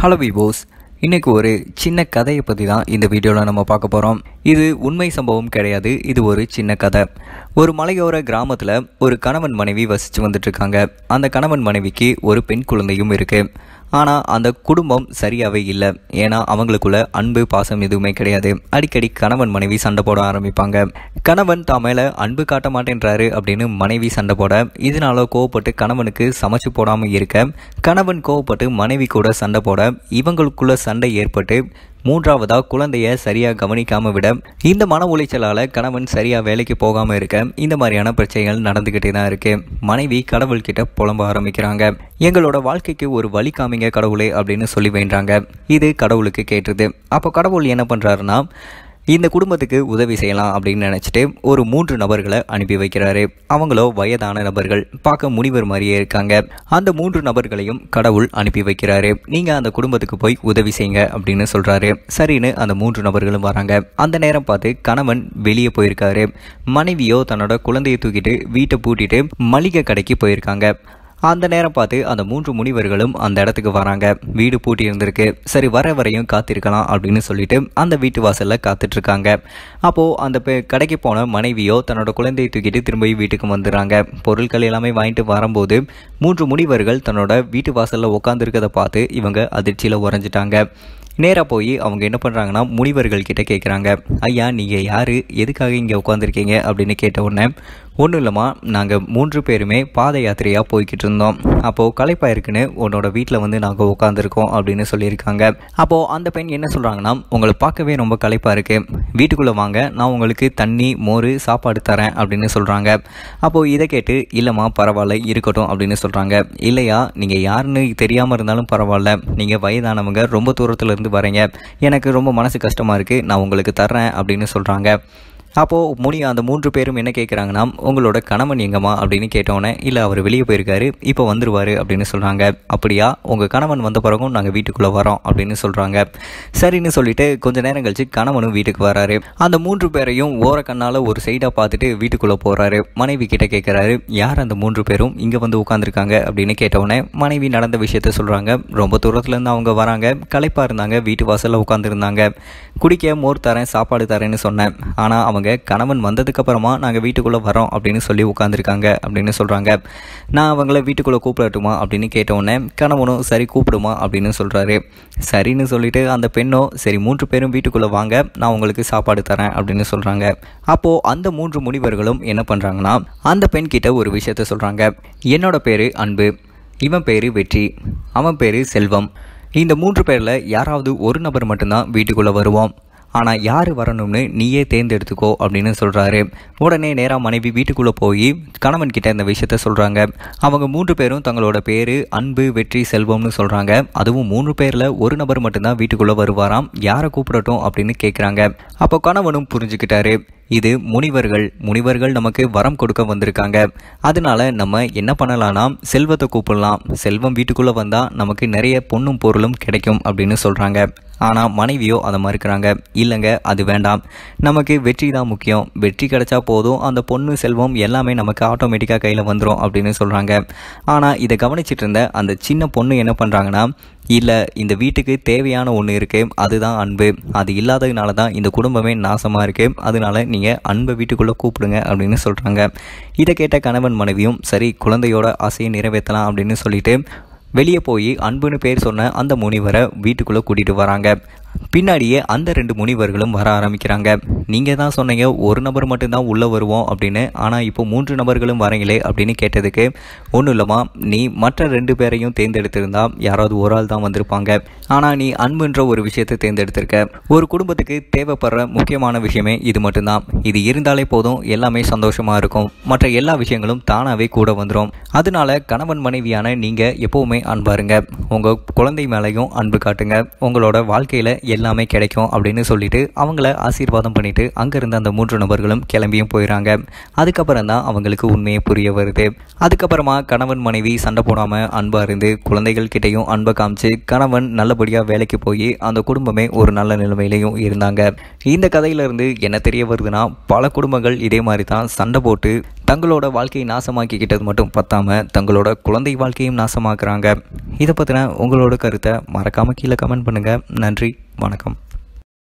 hello விபோஸ் இன்றைக்கு ஒரு சின்ன கதையை பற்றி தான் இந்த வீடியோவில் நம்ம பார்க்க போகிறோம் இது உண்மை சம்பவம் கிடையாது இது ஒரு சின்ன கதை ஒரு மலையோர கிராமத்தில் ஒரு கணவன் மனைவி வசித்து வந்துட்டுருக்காங்க அந்த கணவன் மனைவிக்கு ஒரு பெண் குழந்தையும் இருக்குது ஆனால் அந்த குடும்பம் சரியாகவே இல்லை ஏன்னா அவங்களுக்குள்ள அன்பு பாசம் எதுவுமே கிடையாது அடிக்கடி கணவன் மனைவி சண்டை போட ஆரம்பிப்பாங்க கணவன் தான் மேலே அன்பு காட்ட மாட்டேன்றாரு அப்படின்னு மனைவி சண்டை போட இதனால கோவப்பட்டு கணவனுக்கு சமைச்சு போடாமல் இருக்க கணவன் கோவப்பட்டு மனைவி கூட சண்டை போட இவங்களுக்குள்ள சண்டை ஏற்பட்டு மூன்றாவதாக குழந்தைய சரியாக கவனிக்காமல் விட இந்த மன உளைச்சலால் கணவன் சரியாக வேலைக்கு போகாமல் இருக்க இந்த மாதிரியான பிரச்சனைகள் நடந்துக்கிட்டே தான் இருக்குது மனைவி கடவுள்கிட்ட புலம்ப ஆரம்பிக்கிறாங்க எங்களோட வாழ்க்கைக்கு ஒரு வழி காமிங்க கடவுளே அப்படின்னு சொல்லி வேண்டாங்க இது கடவுளுக்கு கேட்டுது அப்போ கடவுள் என்ன பண்ணுறாருன்னா இந்த குடும்பத்துக்கு உதவி செய்யலாம் அப்படின்னு நினச்சிட்டு ஒரு மூன்று நபர்களை அனுப்பி வைக்கிறாரு அவங்களோ வயதான நபர்கள் பார்க்க முனிவர் மாதிரியே இருக்காங்க அந்த மூன்று நபர்களையும் கடவுள் அனுப்பி வைக்கிறாரு நீங்கள் அந்த குடும்பத்துக்கு போய் உதவி செய்யுங்க அப்படின்னு சொல்கிறாரு சரின்னு அந்த மூன்று நபர்களும் வராங்க அந்த நேரம் பார்த்து கணவன் வெளியே போயிருக்காரு மனைவியோ தன்னோட குழந்தையை தூக்கிட்டு வீட்டை பூட்டிட்டு மளிகை கடைக்கு போயிருக்காங்க அந்த நேரம் பார்த்து அந்த மூன்று முனிவர்களும் அந்த இடத்துக்கு வராங்க வீடு பூட்டி இருந்திருக்கு சரி வர வரையும் காத்திருக்கலாம் அப்படின்னு சொல்லிட்டு அந்த வீட்டு வாசலில் காத்துட்டு இருக்காங்க அப்போது அந்த கடைக்கு போன மனைவியோ தன்னோட குழந்தையை தூக்கிட்டு திரும்பி வீட்டுக்கு வந்துடுறாங்க பொருட்கள் எல்லாமே வாங்கிட்டு வரும்போது மூன்று முனிவர்கள் தன்னோட வீட்டு வாசலில் உட்காந்துருக்கதை பார்த்து இவங்க அதிர்ச்சியில் உறைஞ்சிட்டாங்க நேராக போய் அவங்க என்ன பண்ணுறாங்கன்னா முனிவர்கள் கிட்டே கேட்குறாங்க ஐயா நீங்கள் யார் எதுக்காக இங்கே உட்காந்துருக்கீங்க அப்படின்னு கேட்ட உடனே ஒன்றும் இல்லைம்மா நாங்கள் மூன்று பேருமே பாத யாத்திரையாக போய்கிட்டு இருந்தோம் அப்போது களைப்பாக இருக்குன்னு உன்னோட வீட்டில் வந்து நாங்கள் உட்காந்துருக்கோம் அப்படின்னு சொல்லியிருக்காங்க அப்போது அந்த பெண் என்ன சொல்கிறாங்கன்னா உங்களை பார்க்கவே ரொம்ப களைப்பாக இருக்குது வீட்டுக்குள்ளே வாங்க நான் உங்களுக்கு தண்ணி மோர் சாப்பாடு தரேன் அப்படின்னு சொல்கிறாங்க அப்போது இதை கேட்டு இல்லைம்மா பரவாயில்ல இருக்கட்டும் அப்படின்னு சொல்கிறாங்க இல்லையா நீங்கள் யாருன்னு தெரியாமல் இருந்தாலும் பரவாயில்ல நீங்கள் வயதானவங்க ரொம்ப தூரத்துலேருந்து வரீங்க எனக்கு ரொம்ப மனசு கஷ்டமாக இருக்குது நான் உங்களுக்கு தர்றேன் அப்படின்னு சொல்கிறாங்க அப்போது முனி அந்த மூன்று பேரும் என்ன கேட்குறாங்கன்னா உங்களோட கணவன் எங்கம்மா அப்படின்னு கேட்டோன்னே இல்லை அவர் வெளியே போயிருக்காரு இப்போ வந்துருவார் அப்படின்னு சொல்கிறாங்க அப்படியா உங்கள் கணவன் வந்த பிறகும் நாங்கள் வீட்டுக்குள்ளே வரோம் அப்படின்னு சொல்கிறாங்க சரின்னு சொல்லிட்டு கொஞ்ச நேரம் கழிச்சு கணவனும் வீட்டுக்கு வராரு அந்த மூன்று பேரையும் ஓர கண்ணால் ஒரு சைடாக பார்த்துட்டு வீட்டுக்குள்ளே போகிறாரு மனைவி கிட்டே கேட்குறாரு யார் அந்த மூன்று பேரும் இங்கே வந்து உட்காந்துருக்காங்க அப்படின்னு கேட்டவுடனே மனைவி நடந்த விஷயத்த சொல்கிறாங்க ரொம்ப தூரத்துலேருந்து அவங்க வராங்க களைப்பாக இருந்தாங்க வீட்டு வாசலில் உட்காந்துருந்தாங்க குடிக்க மோர் தரேன் சாப்பாடு தரேன்னு சொன்னேன் ஆனால் அவங்க சொல்கிறாங்க கணவன் வந்ததுக்கப்புறமா நாங்கள் வீட்டுக்குள்ளே வரோம் அப்படின்னு சொல்லி உட்காந்துருக்காங்க அப்படின்னு சொல்கிறாங்க நான் அவங்கள வீட்டுக்குள்ளே கூப்பிடட்டுமா அப்படின்னு கேட்டவுடனே கணவனும் சரி கூப்பிடுமா அப்படின்னு சொல்கிறாரு சரின்னு சொல்லிட்டு அந்த பெண்ணும் சரி மூன்று பேரும் வீட்டுக்குள்ளே வாங்க நான் உங்களுக்கு சாப்பாடு தரேன் அப்படின்னு சொல்கிறாங்க அப்போது அந்த மூன்று முனிவர்களும் என்ன பண்ணுறாங்கன்னா அந்த பெண் கிட்ட ஒரு விஷயத்த சொல்கிறாங்க என்னோட பேர் அன்பு இவன் பேர் வெற்றி அவன் பேர் செல்வம் இந்த மூன்று பேரில் யாராவது ஒரு நபர் மட்டும்தான் வீட்டுக்குள்ளே வருவோம் ஆனால் யார் வரணும்னு நீயே தேர்ந்தெடுத்துக்கோ அப்படின்னு சொல்கிறாரு உடனே நேராக மனைவி வீட்டுக்குள்ளே போய் கணவன் கிட்ட இந்த விஷயத்த சொல்கிறாங்க அவங்க மூன்று பேரும் தங்களோட பேர் அன்பு வெற்றி செல்வம்னு சொல்கிறாங்க அதுவும் மூன்று பேரில் ஒரு நபர் மட்டும்தான் வீட்டுக்குள்ளே வருவாராம் யாரை கூப்பிடட்டும் அப்படின்னு கேட்குறாங்க அப்போ கணவனும் புரிஞ்சுக்கிட்டாரு இது முனிவர்கள் முனிவர்கள் நமக்கு வரம் கொடுக்க வந்திருக்காங்க அதனால நம்ம என்ன பண்ணலாம்னா செல்வத்தை கூப்பிடலாம் செல்வம் வீட்டுக்குள்ளே வந்தால் நமக்கு நிறைய பொண்ணும் பொருளும் கிடைக்கும் அப்படின்னு சொல்கிறாங்க ஆனால் மனைவியோ அதை மறுக்கிறாங்க இல்லைங்க அது வேண்டாம் நமக்கு வெற்றி தான் முக்கியம் வெற்றி கிடைச்சா போதும் அந்த பொண்ணு செல்வம் எல்லாமே நமக்கு ஆட்டோமேட்டிக்காக கையில் வந்துடும் அப்படின்னு சொல்கிறாங்க ஆனால் இதை கவனிச்சிட்டு இருந்த அந்த சின்ன பொண்ணு என்ன பண்ணுறாங்கன்னா இல்லை இந்த வீட்டுக்கு தேவையான ஒன்று இருக்குது அதுதான் அன்பு அது இல்லாததுனால தான் இந்த குடும்பமே நாசமாக இருக்குது அதனால நீங்கள் அன்பை வீட்டுக்குள்ளே கூப்பிடுங்க அப்படின்னு சொல்கிறாங்க இதை கேட்ட கணவன் மனைவியும் சரி குழந்தையோட ஆசையை நிறைவேற்றலாம் அப்படின்னு சொல்லிட்டு வெளியே போய் அன்புன்னு பேர் சொன்ன அந்த முனிவரை வீட்டுக்குள்ளே கூட்டிகிட்டு வராங்க பின்னாடியே அந்த ரெண்டு முனிவர்களும் வர ஆரம்பிக்கிறாங்க நீங்கள் தான் சொன்னீங்க ஒரு நபர் மட்டும்தான் உள்ளே வருவோம் அப்படின்னு ஆனால் இப்போ மூன்று நபர்களும் வரீங்களே அப்படின்னு கேட்டதுக்கு ஒன்றும் இல்லைம்மா நீ மற்ற ரெண்டு பேரையும் தேர்ந்தெடுத்திருந்தால் யாராவது ஒரு ஆள் தான் வந்திருப்பாங்க ஆனால் நீ அன்புன்ற ஒரு விஷயத்தை தேர்ந்தெடுத்திருக்க ஒரு குடும்பத்துக்கு தேவைப்படுற முக்கியமான விஷயமே இது மட்டும்தான் இது இருந்தாலே போதும் எல்லாமே சந்தோஷமாக இருக்கும் மற்ற எல்லா விஷயங்களும் தானாகவே கூட வந்துடும் அதனால கணவன் மனைவியான நீங்கள் எப்போவுமே அன்பாருங்க உங்கள் குழந்தை மேலேயும் அன்பு காட்டுங்க உங்களோட வாழ்க்கையில் எல்லாமே கிடைக்கும் அப்படின்னு சொல்லிவிட்டு அவங்கள ஆசீர்வாதம் பண்ணிவிட்டு அங்கேருந்து அந்த மூன்று நபர்களும் கிளம்பியும் போயிடறாங்க அதுக்கப்புறம் தான் அவங்களுக்கு உண்மையை புரிய வருது அதுக்கப்புறமா கணவன் மனைவி சண்டை போடாமல் அன்பாக இருந்து குழந்தைகள் கிட்டேயும் அன்பை காமிச்சு கணவன் நல்லபடியாக வேலைக்கு போய் அந்த குடும்பமே ஒரு நல்ல நிலைமையிலையும் இருந்தாங்க இந்த கதையிலேருந்து என்ன தெரிய வருதுன்னா பல குடும்பங்கள் இதே மாதிரி தான் சண்டை போட்டு தங்களோட வாழ்க்கையை நாசமாக்கிக்கிட்டது மட்டும் பத்தாமல் தங்களோட குழந்தை வாழ்க்கையும் நாசமாக்குறாங்க இதை பற்றின உங்களோட கருத்தை மறக்காமல் கீழே கமெண்ட் பண்ணுங்கள் நன்றி வணக்கம்